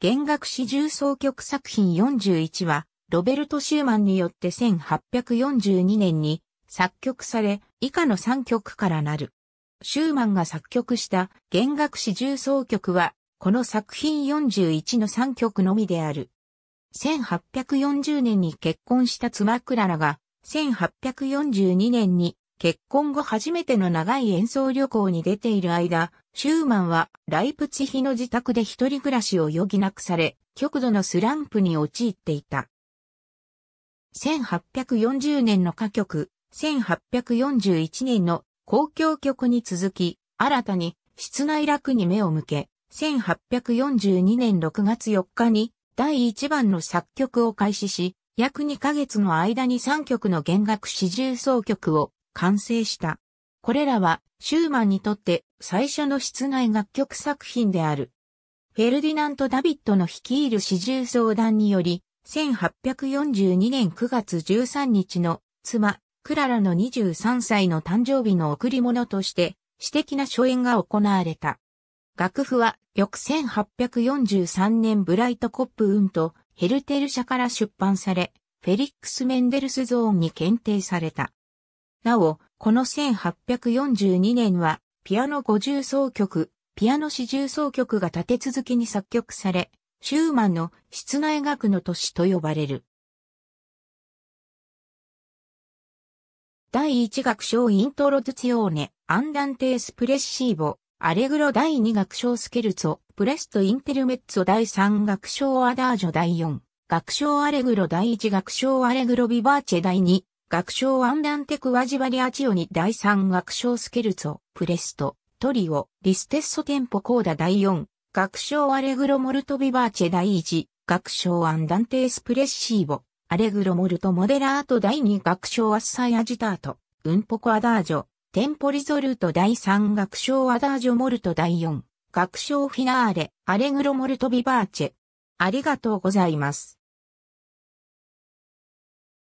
弦楽四重奏曲作品41は、ロベルト・シューマンによって1842年に作曲され、以下の3曲からなる。シューマンが作曲した弦楽四重奏曲は、この作品41の3曲のみである。1840年に結婚した妻クララが、1842年に結婚後初めての長い演奏旅行に出ている間、シューマンはライプツヒの自宅で一人暮らしを余儀なくされ、極度のスランプに陥っていた。1840年の歌曲、1841年の公共曲に続き、新たに室内楽に目を向け、1842年6月4日に第1番の作曲を開始し、約2ヶ月の間に3曲の弦楽四重奏曲を完成した。これらはシューマンにとって最初の室内楽曲作品である。フェルディナント・ダビットの率いる四重相談により、1842年9月13日の妻、クララの23歳の誕生日の贈り物として、私的な初演が行われた。楽譜は、翌1843年ブライトコップウンとヘルテル社から出版され、フェリックス・メンデルスゾーンに検定された。なお、この1842年は、ピアノ五重奏曲、ピアノ四重奏曲が立て続けに作曲され、シューマンの室内楽の都市と呼ばれる。第1楽章イントロズツヨーネ、アンダンテースプレッシーボ、アレグロ第2楽章スケルツォ、プレストインテルメッツォ第3楽章アダージョ第4、楽章アレグロ第1楽章アレグロビバーチェ第2、学章アンダンテクワジバリアチオニ第3学章スケルツォ、プレスト、トリオ、リステッソテンポコーダ第4、学章アレグロモルトビバーチェ第1、学章アンダンテエスプレッシーボ、アレグロモルトモデラート第2学章アッサイアジタート、ウンポコアダージョ、テンポリゾルート第3学章アダージョモルト第4、学章フィナーレ、アレグロモルトビバーチェ。ありがとうございます。